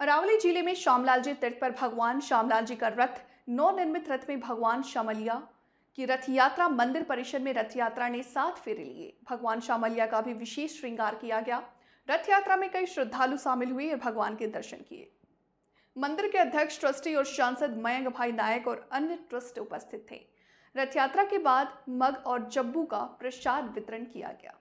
अरावली जिले में श्यामलाल जी तट पर भगवान श्यामलाल जी का रथ नवनिर्मित रथ में भगवान श्यामलिया की रथ यात्रा मंदिर परिसर में रथ यात्रा ने सात फेरे लिए भगवान श्यामलिया का भी विशेष श्रृंगार किया गया रथ यात्रा में कई श्रद्धालु शामिल हुए और भगवान के दर्शन किए मंदिर के अध्यक्ष ट्रस्टी और सांसद मयंक भाई नायक और अन्य ट्रस्ट उपस्थित थे रथ यात्रा के बाद मग और जब्बू का प्रसाद वितरण किया गया